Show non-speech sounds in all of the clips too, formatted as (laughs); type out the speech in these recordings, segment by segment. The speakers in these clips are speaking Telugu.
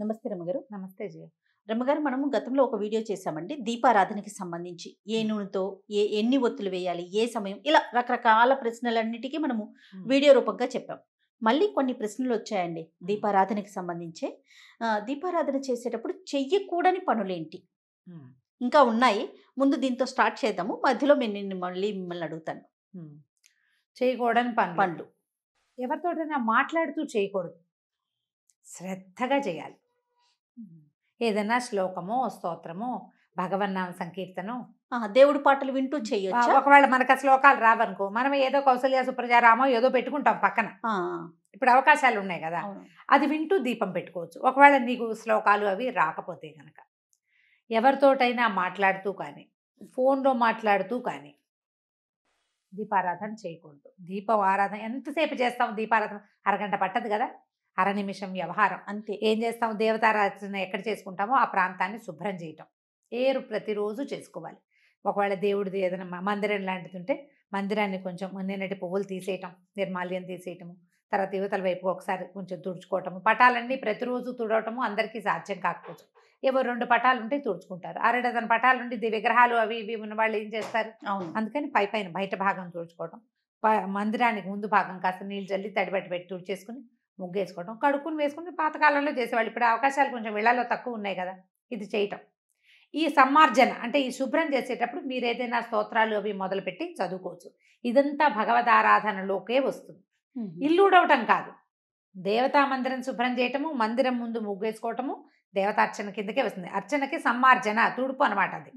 నమస్తే రమ్మగారు నమస్తే జయ రమ్మగారు మనము గతంలో ఒక వీడియో చేశామండి దీపారాధనకి సంబంధించి ఏ నూనెతో ఏ ఎన్ని ఒత్తులు వేయాలి ఏ సమయం ఇలా రకరకాల ప్రశ్నలన్నిటికీ మనము వీడియో రూపంగా చెప్పాం మళ్ళీ కొన్ని ప్రశ్నలు వచ్చాయండి దీపారాధనకి సంబంధించే దీపారాధన చేసేటప్పుడు చెయ్యకూడని పనులేంటి ఇంకా ఉన్నాయి ముందు దీంతో స్టార్ట్ చేద్దాము మధ్యలో నిన్ను మళ్ళీ మిమ్మల్ని అడుగుతాను చేయకూడని పనులు ఎవరితోటైనా మాట్లాడుతూ చేయకూడదు శ్రద్ధగా చేయాలి ఏదైనా శ్లోకమో స్తోత్రమో భగవన్నామ సంకీర్తనం దేవుడి పాటలు వింటూ చేయొచ్చు ఒకవేళ మనకు శ్లోకాలు రావనుకో మనం ఏదో కౌశల్య సుప్రజారామో ఏదో పెట్టుకుంటాం పక్కన ఇప్పుడు అవకాశాలు ఉన్నాయి కదా అది వింటూ దీపం పెట్టుకోవచ్చు ఒకవేళ నీకు శ్లోకాలు అవి రాకపోతే గనక ఎవరితోటైనా మాట్లాడుతూ కానీ ఫోన్లో మాట్లాడుతూ కానీ దీపారాధన చేయకూడదు దీపం ఆరాధన ఎంతసేపు చేస్తాం దీపారాధన అరగంట పట్టదు కదా అర నిమిషం వ్యవహారం అంతే ఏం చేస్తాం దేవతారాధన ఎక్కడ చేసుకుంటామో ఆ ప్రాంతాన్ని శుభ్రం చేయటం ఏరు ప్రతిరోజు చేసుకోవాలి ఒకవేళ దేవుడిది ఏదైనా మందిరం లాంటిది ఉంటే మందిరాన్ని కొంచెం ముందేనటి పువ్వులు తీసేయటం నిర్మాల్యం తీసేయటము తర్వాత యువతల వైపు ఒకసారి కొంచెం తుడుచుకోవటము పటాలన్నీ ప్రతిరోజు తుడవటము అందరికీ సాధ్యం కాకపోవచ్చు ఏవో రెండు పటాలు ఉంటే తుడుచుకుంటారు అర డజన్ పటాలు ఉండి విగ్రహాలు అవి ఇవి ఉన్న వాళ్ళు ఏం చేస్తారు అవును అందుకని పై పైన బయట భాగం తుడుచుకోవటం మందిరానికి ముందు భాగం కాస్త నీళ్ళు చల్లి తడిబట్టి పెట్టి తుడిచేసుకుని వేసుకోవటం కడుక్కుని వేసుకుని పాతకాలంలో చేసేవాళ్ళు ఇప్పుడు అవకాశాలు కొంచెం వెళ్ళాలో తక్కువ ఉన్నాయి కదా ఇది చేయటం ఈ సమ్మార్జన అంటే ఈ శుభ్రం చేసేటప్పుడు మీరు ఏదైనా స్తోత్రాలు అవి మొదలుపెట్టి చదువుకోవచ్చు ఇదంతా ఆరాధనలోకే వస్తుంది ఇల్లు ఉడవటం కాదు దేవతా మందిరం శుభ్రం చేయటము మందిరం ముందు ముగ్గేసుకోవటము దేవతార్చన కిందకే వస్తుంది అర్చనకి సమ్మార్జన తుడుపు అనమాట అది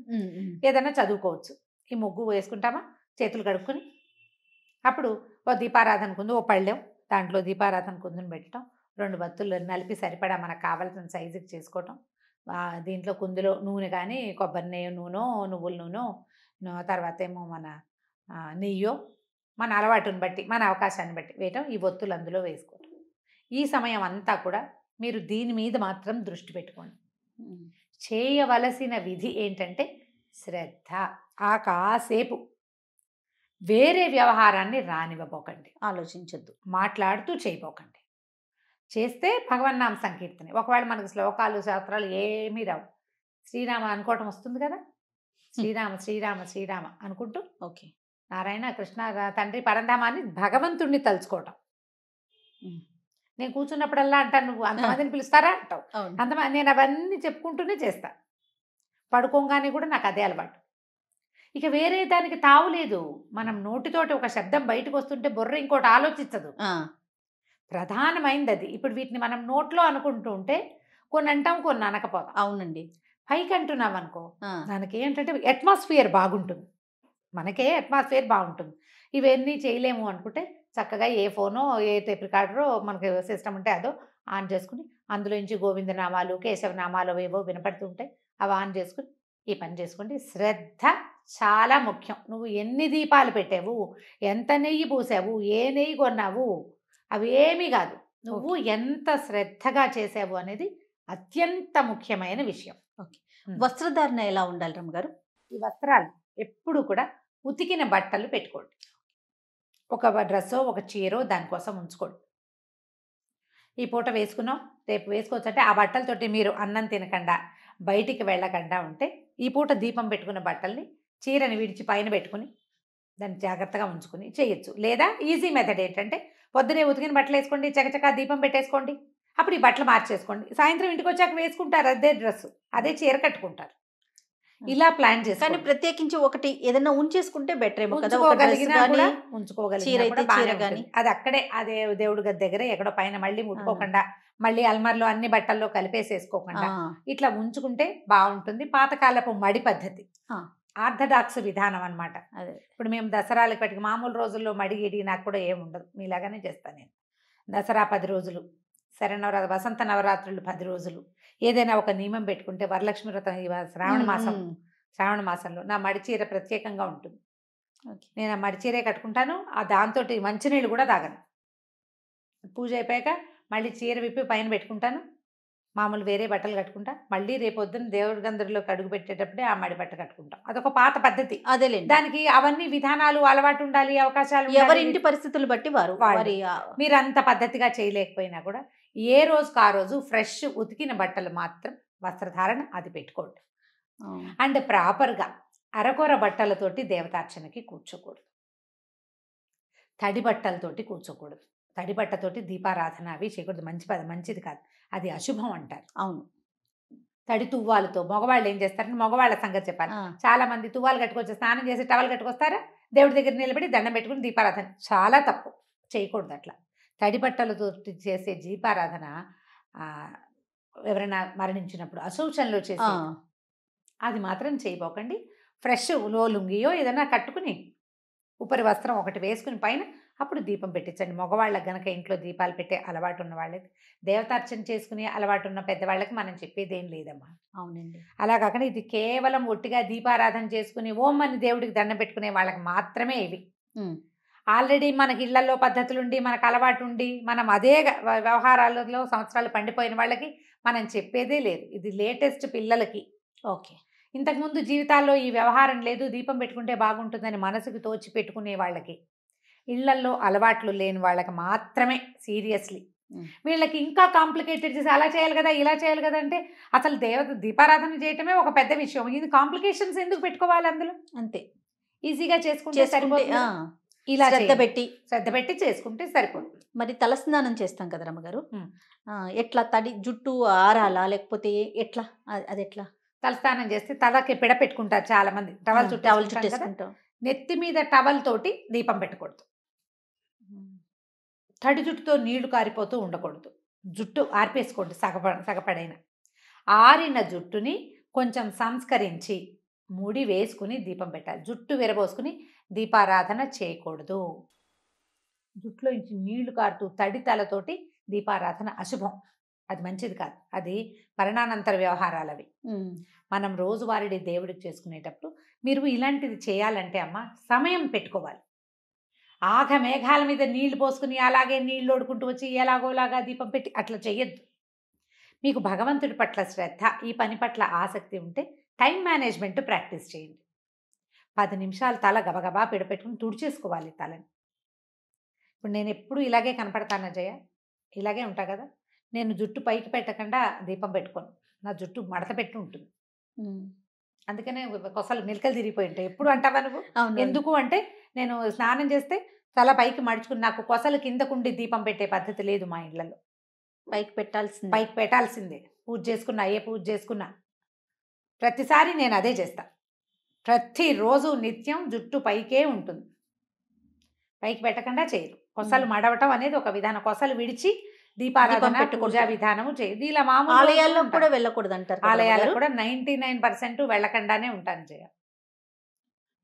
ఏదైనా చదువుకోవచ్చు ఈ ముగ్గు వేసుకుంటామా చేతులు కడుక్కొని అప్పుడు ఓ ఉంది ఓ పళ్ళెం దాంట్లో దీపారాధన కుందుని పెట్టడం రెండు బత్తులు నలిపి సరిపడా మనకు కావాల్సిన సైజుకి చేసుకోవటం దీంట్లో కుందులో నూనె కానీ కొబ్బరి నెయ్యి నూనె నువ్వుల నూనె తర్వాత ఏమో మన నెయ్యో మన అలవాటుని బట్టి మన అవకాశాన్ని బట్టి వేయటం ఈ బొత్తులు అందులో వేసుకోవటం ఈ సమయం అంతా కూడా మీరు దీని మీద మాత్రం దృష్టి పెట్టుకోండి చేయవలసిన విధి ఏంటంటే శ్రద్ధ ఆ కాసేపు వేరే వ్యవహారాన్ని రానివ్వబోకండి ఆలోచించొద్దు మాట్లాడుతూ చేయబోకండి చేస్తే భగవన్నామ సంకీర్తనే ఒకవేళ మనకు శ్లోకాలు శాస్త్రాలు ఏమీ రావు శ్రీరామ అనుకోవటం వస్తుంది కదా శ్రీరామ శ్రీరామ శ్రీరామ అనుకుంటూ ఓకే నారాయణ కృష్ణ తండ్రి పరంధామాన్ని భగవంతుణ్ణి తలుచుకోవటం నేను కూర్చున్నప్పుడల్లా అంటాను నువ్వు అంతమందిని పిలుస్తారా అంటావు అంతమంది నేను అవన్నీ చెప్పుకుంటూనే చేస్తా పడుకోగానే కూడా నాకు అదే అలవాటు ఇక వేరే దానికి తావులేదు మనం నోటితోటి ఒక శబ్దం బయటకు వస్తుంటే బుర్ర ఇంకోటి ఆలోచించదు ప్రధానమైంది అది ఇప్పుడు వీటిని మనం నోట్లో అనుకుంటూ ఉంటే కొన్ని అంటాం కొన్ని అనకపోతాం అవునండి పైకి అంటున్నాం అనుకో దానికి ఏంటంటే అట్మాస్ఫియర్ బాగుంటుంది మనకే అట్మాస్ఫియర్ బాగుంటుంది ఇవన్నీ చేయలేము అనుకుంటే చక్కగా ఏ ఫోనో ఏ టైప్ రికార్డరో మనకి సిస్టమ్ ఉంటే అదో ఆన్ చేసుకుని అందులోంచి గోవిందనామాలు కేశవనామాలు ఏవో వినపడుతుంటాయి అవి ఆన్ చేసుకుని ఈ పని చేసుకోండి శ్రద్ధ చాలా ముఖ్యం నువ్వు ఎన్ని దీపాలు పెట్టావు ఎంత నెయ్యి పూసావు ఏ నెయ్యి కొన్నావు అవి ఏమీ కాదు నువ్వు ఎంత శ్రద్ధగా చేసావు అనేది అత్యంత ముఖ్యమైన విషయం ఓకే వస్త్రధారణ ఎలా ఉండాలి రమ్మ గారు ఈ వస్త్రాలు ఎప్పుడు కూడా ఉతికిన బట్టలు పెట్టుకోండి ఒక డ్రెస్సో ఒక చీరో దానికోసం ఉంచుకోండి ఈ పూట వేసుకున్నాం రేపు వేసుకోవచ్చు అంటే ఆ బట్టలతోటి మీరు అన్నం తినకుండా బయటికి వెళ్ళకుండా ఉంటే ఈ పూట దీపం పెట్టుకున్న బట్టల్ని చీరని విడిచి పైన పెట్టుకుని దాన్ని జాగ్రత్తగా ఉంచుకుని చేయొచ్చు లేదా ఈజీ మెథడ్ ఏంటంటే పొద్దునే ఉతికిన బట్టలు వేసుకోండి చకచకా దీపం పెట్టేసుకోండి అప్పుడు ఈ బట్టలు మార్చేసుకోండి సాయంత్రం ఇంటికి వచ్చాక వేసుకుంటారు అదే డ్రెస్ అదే చీర కట్టుకుంటారు ఇలా ప్లాన్ చేసి కానీ ప్రత్యేకించి ఒకటి ఏదైనా ఉంచేసుకుంటే బెటర్ ఏమో అయితే అది అక్కడే అదే దేవుడి గారి దగ్గర ఎక్కడో పైన మళ్ళీ ముట్టుకోకుండా మళ్ళీ అల్మార్లో అన్ని బట్టల్లో కలిపేసేసుకోకుండా ఇట్లా ఉంచుకుంటే బాగుంటుంది పాతకాలపు మడి పద్ధతి ఆర్థడాక్స్ విధానం అనమాట ఇప్పుడు మేము దసరాలకి పెట్టుకు మామూలు రోజుల్లో మడిగిడి నాకు కూడా ఏముండదు మీలాగానే చేస్తాను నేను దసరా పది రోజులు శరణవరాత్రి వసంత నవరాత్రులు పది రోజులు ఏదైనా ఒక నియమం పెట్టుకుంటే వరలక్ష్మి వ్రతం శ్రావణ మాసం శ్రావణ మాసంలో నా మడిచీర ప్రత్యేకంగా ఉంటుంది నేను ఆ మడిచీరే కట్టుకుంటాను ఆ దాంతో మంచినీళ్ళు కూడా తాగను పూజ అయిపోయాక మళ్ళీ చీర విప్పి పైన పెట్టుకుంటాను మామూలు వేరే బట్టలు కట్టుకుంటా మళ్ళీ రేపొద్దున దేవుడి గందరిలోకి అడుగు పెట్టేటప్పుడే ఆ మడి బట్ట కట్టుకుంటాం అదొక పాత పద్ధతి అదేలే దానికి అవన్నీ విధానాలు అలవాటు ఉండాలి అవకాశాలు ఎవరి ఇంటి పరిస్థితులు బట్టి వారు మీరు మీరంత పద్ధతిగా చేయలేకపోయినా కూడా ఏ రోజుకు ఆ రోజు ఫ్రెష్ ఉతికిన బట్టలు మాత్రం వస్త్రధారణ అది పెట్టుకోండి అండ్ ప్రాపర్గా అరకొర బట్టలతోటి దేవతార్చనకి కూర్చోకూడదు తడి బట్టలతోటి కూర్చోకూడదు తడి బట్టతోటి దీపారాధన అవి చేయకూడదు మంచి పద మంచిది కాదు అది అశుభం అంటారు అవును తడి తువ్వాలతో మగవాళ్ళు ఏం చేస్తారంటే మగవాళ్ళ సంగతి చెప్పాలి చాలా మంది తువ్వాలు కట్టుకొచ్చి స్నానం చేసి టవల్ కట్టుకొస్తారా దేవుడి దగ్గర నిలబడి దండం పెట్టుకుని దీపారాధన చాలా తప్పు చేయకూడదు అట్లా బట్టలతో చేసే దీపారాధన ఎవరైనా మరణించినప్పుడు అసూచనలో చేసి అది మాత్రం చేయబోకండి ఫ్రెష్ లో లుంగియో ఏదైనా కట్టుకుని ఉపరి వస్త్రం ఒకటి వేసుకుని పైన అప్పుడు దీపం పెట్టించండి మగవాళ్ళకి గనక ఇంట్లో దీపాలు పెట్టే అలవాటు ఉన్న వాళ్ళకి దేవతార్చన చేసుకునే అలవాటు ఉన్న పెద్దవాళ్ళకి మనం చెప్పేది ఏం లేదమ్మా అవునండి అలా కాకుండా ఇది కేవలం ఒట్టిగా దీపారాధన చేసుకుని ఓం అని దేవుడికి దండం పెట్టుకునే వాళ్ళకి మాత్రమే ఇవి ఆల్రెడీ మనకి ఇళ్లలో పద్ధతులుండి మనకు అలవాటు ఉండి మనం అదే వ్యవహారాలలో సంవత్సరాలు పండిపోయిన వాళ్ళకి మనం చెప్పేదే లేదు ఇది లేటెస్ట్ పిల్లలకి ఓకే ఇంతకుముందు జీవితాల్లో ఈ వ్యవహారం లేదు దీపం పెట్టుకుంటే బాగుంటుందని మనసుకు తోచి పెట్టుకునే వాళ్ళకి ఇళ్లల్లో అలవాట్లు లేని వాళ్ళకి మాత్రమే సీరియస్లీ వీళ్ళకి ఇంకా కాంప్లికేటెడ్ చేసి అలా చేయాలి కదా ఇలా చేయాలి కదా అంటే అసలు దేవత దీపారాధన చేయటమే ఒక పెద్ద విషయం ఇది కాంప్లికేషన్స్ ఎందుకు పెట్టుకోవాలి అందులో అంతే ఈజీగా చేసుకుంటే సరిపోతుంది ఇలా శ్రద్ధ పెట్టి శ్రద్ధ పెట్టి చేసుకుంటే సరిపోతుంది మరి తలస్నానం చేస్తాం కదా రమ్మగారు ఎట్లా తడి జుట్టు ఆరాలా లేకపోతే ఎట్లా అది ఎట్లా తలస్నానం చేస్తే తలకి పిడ పెట్టుకుంటారు చాలా మంది టవల్ చుట్టూ టవల్ చుట్టేసుకుంటాం నెత్తి మీద టవల్ తోటి దీపం పెట్టకూడదు తడి జుట్టుతో నీళ్లు కారిపోతూ ఉండకూడదు జుట్టు ఆర్పేసుకోండి సగప సగపడైన ఆరిన జుట్టుని కొంచెం సంస్కరించి ముడి వేసుకుని దీపం పెట్టాలి జుట్టు విరబోసుకుని దీపారాధన చేయకూడదు జుట్టులో నుంచి నీళ్లు కారుతూ తడి తలతోటి దీపారాధన అశుభం అది మంచిది కాదు అది పరిణానంతర వ్యవహారాలు అవి మనం రోజువారీ దేవుడికి చేసుకునేటప్పుడు మీరు ఇలాంటిది చేయాలంటే అమ్మ సమయం పెట్టుకోవాలి ఆఘ మేఘాల మీద నీళ్లు పోసుకుని అలాగే నీళ్ళు ఓడుకుంటూ వచ్చి ఎలాగోలాగా దీపం పెట్టి అట్లా చేయొద్దు మీకు భగవంతుడి పట్ల శ్రద్ధ ఈ పని పట్ల ఆసక్తి ఉంటే టైం మేనేజ్మెంట్ ప్రాక్టీస్ చేయండి పది నిమిషాలు తల గబగబా పిడపెట్టుకుని తుడిచేసుకోవాలి తలని ఇప్పుడు నేను ఎప్పుడు ఇలాగే కనపడతాను అజయ ఇలాగే ఉంటా కదా నేను జుట్టు పైకి పెట్టకుండా దీపం పెట్టుకోను నా జుట్టు మడత పెట్టి ఉంటుంది అందుకనే కొసలు నిలకలు తిరిగిపోయి ఉంటాయి ఎప్పుడు అంటావా నువ్వు ఎందుకు అంటే నేను స్నానం చేస్తే తల పైకి మడుచుకుని నాకు కొసలు కిందకుండి దీపం పెట్టే పద్ధతి లేదు మా ఇళ్లలో పైకి పెట్టాల్సింది పైకి పెట్టాల్సిందే పూజ చేసుకున్నా ఏ పూజ చేసుకున్నా ప్రతిసారి నేను అదే చేస్తా ప్రతిరోజు నిత్యం జుట్టు పైకే ఉంటుంది పైకి పెట్టకుండా చేయరు కొసలు మడవటం అనేది ఒక విధానం కొసలు విడిచి దీపారాధన పూజా విధానము చేయదు ఇలా మామూలు ఆలయాల్లో కూడా వెళ్ళకూడదు అంటారు ఆలయాల్లో కూడా నైంటీ నైన్ పర్సెంట్ వెళ్ళకుండానే ఉంటాను చేయ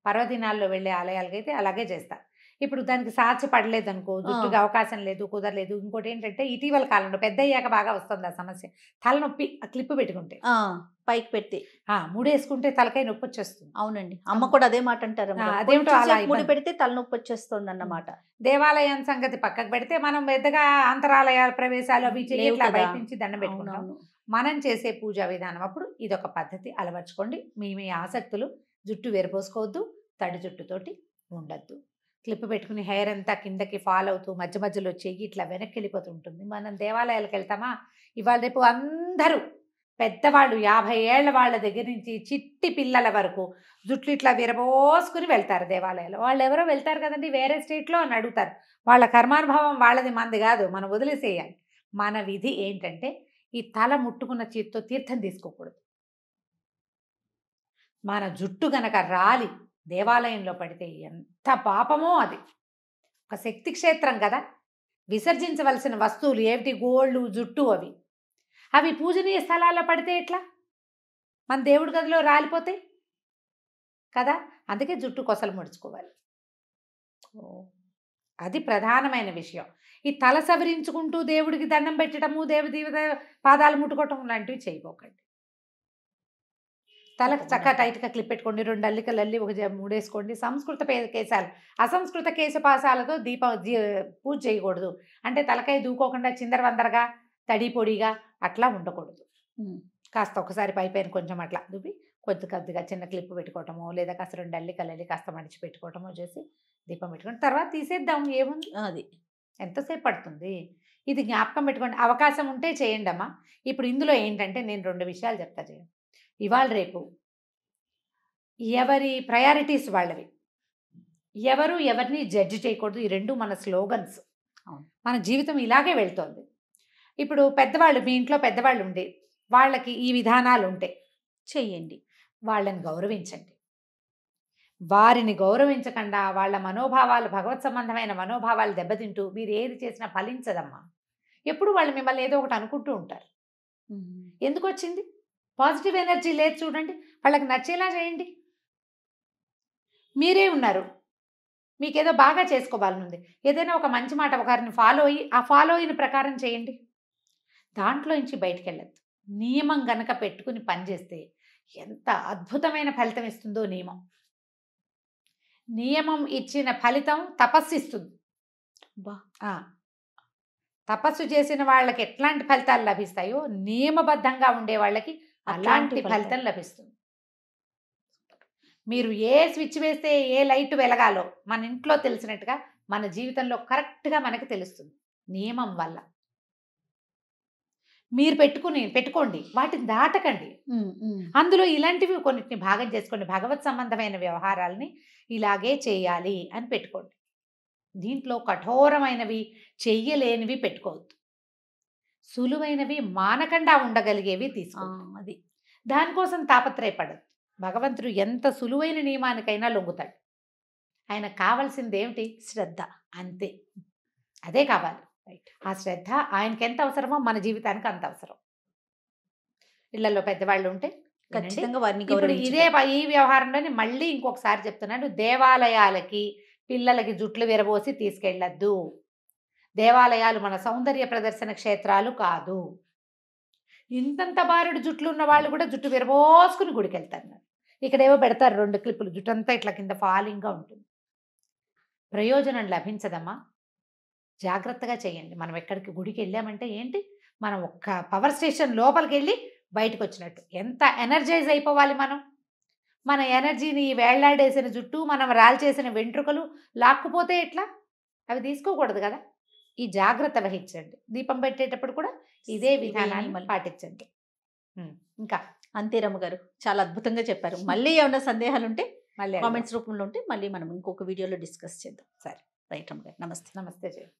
పర్వదినాల్లో వెళ్ళే ఆలయాలకైతే అలాగే చేస్తా ఇప్పుడు దానికి సాధ్య పడలేదు అనుకో జుట్టుగా అవకాశం లేదు కుదరలేదు ఇంకోటి ఏంటంటే ఇటీవల కాలంలో పెద్ద అయ్యాక బాగా వస్తుంది ఆ సమస్య తలనొప్పి ఆ క్లిప్ పెట్టుకుంటే పైకి పెట్టి వేసుకుంటే తలకాయ నొప్పి వచ్చేస్తుంది అవునండి అమ్మ కూడా అదే మాట అంటారు అదేమిటో అలా ముడి పెడితే తలనొప్పి వచ్చేస్తుంది అన్నమాట దేవాలయం సంగతి పక్కకు పెడితే మనం పెద్దగా అంతరాలయాల ప్రవేశాలు అవి చేయట్లా దండం పెట్టుకుంటాం మనం చేసే పూజా విధానం అప్పుడు ఇది ఒక పద్ధతి అలవర్చుకోండి మీ మీ ఆసక్తులు జుట్టు వేరపోసుకోవద్దు తడి జుట్టుతోటి ఉండద్దు క్లిప్ పెట్టుకుని హెయిర్ అంతా కిందకి ఫాల్ అవుతూ మధ్య మధ్యలో చెయ్యి ఇట్లా వెనక్కి వెళ్ళిపోతుంటుంది మనం దేవాలయాలకు వెళ్తామా ఇవాళ రేపు అందరూ పెద్దవాళ్ళు యాభై ఏళ్ళ వాళ్ళ దగ్గర నుంచి చిట్టి పిల్లల వరకు జుట్లు ఇట్లా విరబోసుకుని వెళ్తారు దేవాలయాలు వాళ్ళు ఎవరో వెళ్తారు కదండి వేరే స్టేట్లో అని అడుగుతారు వాళ్ళ కర్మానుభవం వాళ్ళది మంది కాదు మనం వదిలేసేయాలి మన విధి ఏంటంటే ఈ తల ముట్టుకున్న చేతితో తీర్థం తీసుకోకూడదు మన జుట్టు గనక రాలి దేవాలయంలో పడితే ఎంత పాపమో అది ఒక శక్తి క్షేత్రం కదా విసర్జించవలసిన వస్తువులు ఏమిటి గోళ్ళు జుట్టు అవి అవి పూజనీయ స్థలాల్లో పడితే ఎట్లా మన దేవుడి గదిలో రాలిపోతాయి కదా అందుకే జుట్టు కొసలు ముడుచుకోవాలి అది ప్రధానమైన విషయం ఈ తల సవరించుకుంటూ దేవుడికి దండం పెట్టడము దేవదేవత పాదాలు ముట్టుకోవటం లాంటివి చేయబోకండి తలకు చక్కగా టైట్గా క్లిప్ పెట్టుకోండి రెండు అల్లికలు అల్లి ఒక మూడేసుకోండి సంస్కృత కేశాలు అసంస్కృత కేశపాశాలతో దీప పూజ చేయకూడదు అంటే తలకాయ దూకోకుండా వందరగా తడి పొడిగా అట్లా ఉండకూడదు కాస్త ఒకసారి పైపైన కొంచెం అట్లా దుబ్బి కొద్ది కొద్దిగా చిన్న క్లిప్ పెట్టుకోవటము లేదా కాస్త రెండు అల్లికలు అల్లి కాస్త మడిచి పెట్టుకోవటమో చేసి దీపం పెట్టుకోండి తర్వాత తీసేద్దాం ఏముంది అది ఎంతసేపు పడుతుంది ఇది జ్ఞాపకం పెట్టుకోండి అవకాశం ఉంటే చేయండి అమ్మా ఇప్పుడు ఇందులో ఏంటంటే నేను రెండు విషయాలు చెప్తా చేయండి ఇవాళ రేపు ఎవరి ప్రయారిటీస్ వాళ్ళవి ఎవరు ఎవరిని జడ్జ్ చేయకూడదు ఈ రెండు మన స్లోగన్స్ మన జీవితం ఇలాగే వెళ్తోంది ఇప్పుడు పెద్దవాళ్ళు మీ ఇంట్లో పెద్దవాళ్ళు ఉండే వాళ్ళకి ఈ విధానాలు ఉంటాయి చెయ్యండి వాళ్ళని గౌరవించండి వారిని గౌరవించకుండా వాళ్ళ మనోభావాలు భగవత్ సంబంధమైన మనోభావాలు దెబ్బతింటూ మీరు ఏది చేసినా ఫలించదమ్మా ఎప్పుడు వాళ్ళు మిమ్మల్ని ఏదో ఒకటి అనుకుంటూ ఉంటారు ఎందుకు వచ్చింది పాజిటివ్ ఎనర్జీ లేదు చూడండి వాళ్ళకి నచ్చేలా చేయండి మీరే ఉన్నారు మీకేదో బాగా చేసుకోవాలనుంది ఏదైనా ఒక మంచి మాట ఒకరిని ఫాలో అయ్యి ఆ ఫాలో అయిన ప్రకారం చేయండి దాంట్లో నుంచి బయటికి వెళ్ళద్దు నియమం గనక పెట్టుకుని పనిచేస్తే ఎంత అద్భుతమైన ఫలితం ఇస్తుందో నియమం నియమం ఇచ్చిన ఫలితం తపస్సు ఇస్తుంది తపస్సు చేసిన వాళ్ళకి ఎట్లాంటి ఫలితాలు లభిస్తాయో నియమబద్ధంగా ఉండే వాళ్ళకి అలాంటి ఫలితం లభిస్తుంది మీరు ఏ స్విచ్ వేస్తే ఏ లైట్ వెలగాలో మన ఇంట్లో తెలిసినట్టుగా మన జీవితంలో కరెక్ట్గా మనకు తెలుస్తుంది నియమం వల్ల మీరు పెట్టుకుని పెట్టుకోండి వాటిని దాటకండి అందులో ఇలాంటివి కొన్నిటిని భాగం చేసుకోండి భగవత్ సంబంధమైన వ్యవహారాలని ఇలాగే చేయాలి అని పెట్టుకోండి దీంట్లో కఠోరమైనవి చెయ్యలేనివి పెట్టుకోవద్దు సులువైనవి మానకుండా ఉండగలిగేవి తీసుకుంటాం అది దానికోసం తాపత్రయపడదు భగవంతుడు ఎంత సులువైన నియమానికైనా లొంగుతాడు ఆయన కావాల్సింది ఏమిటి శ్రద్ధ అంతే అదే కావాలి ఆ శ్రద్ధ ఆయనకి ఎంత అవసరమో మన జీవితానికి అంత అవసరం ఇళ్లలో పెద్దవాళ్ళు ఉంటే ఖచ్చితంగా వారిని ఇప్పుడు ఇదే ఈ వ్యవహారంలోనే మళ్ళీ ఇంకొకసారి చెప్తున్నాడు దేవాలయాలకి పిల్లలకి జుట్లు విరబోసి తీసుకెళ్ళద్దు దేవాలయాలు మన సౌందర్య ప్రదర్శన క్షేత్రాలు కాదు ఇంతంత బారుడు జుట్లు ఉన్న వాళ్ళు కూడా జుట్టు విరబోసుకుని గుడికి వెళ్తారు ఇక్కడేవో పెడతారు రెండు క్లిప్పులు జుట్టు అంతా ఇట్లా కింద ఫాలింగ్గా ఉంటుంది ప్రయోజనం లభించదమ్మా జాగ్రత్తగా చేయండి మనం ఎక్కడికి గుడికి వెళ్ళామంటే ఏంటి మనం ఒక్క పవర్ స్టేషన్ లోపలికి వెళ్ళి బయటకు వచ్చినట్టు ఎంత ఎనర్జైజ్ అయిపోవాలి మనం మన ఎనర్జీని వేళ్లాడేసిన జుట్టు మనం రాల్చేసిన వెంట్రుకలు లాక్కుపోతే ఎట్లా అవి తీసుకోకూడదు కదా ఈ జాగ్రత్త వహించండి దీపం పెట్టేటప్పుడు కూడా ఇదే విధానాన్ని పాటించండి ఇంకా అంతేరమ్మ గారు చాలా అద్భుతంగా చెప్పారు (laughs) మళ్ళీ ఏమైనా సందేహాలు ఉంటే మళ్ళీ కామెంట్స్ రూపంలో ఉంటే మళ్ళీ మనం ఇంకొక వీడియోలో డిస్కస్ చేద్దాం సరే రైట్ అమ్మ గారు నమస్తే నమస్తే జయ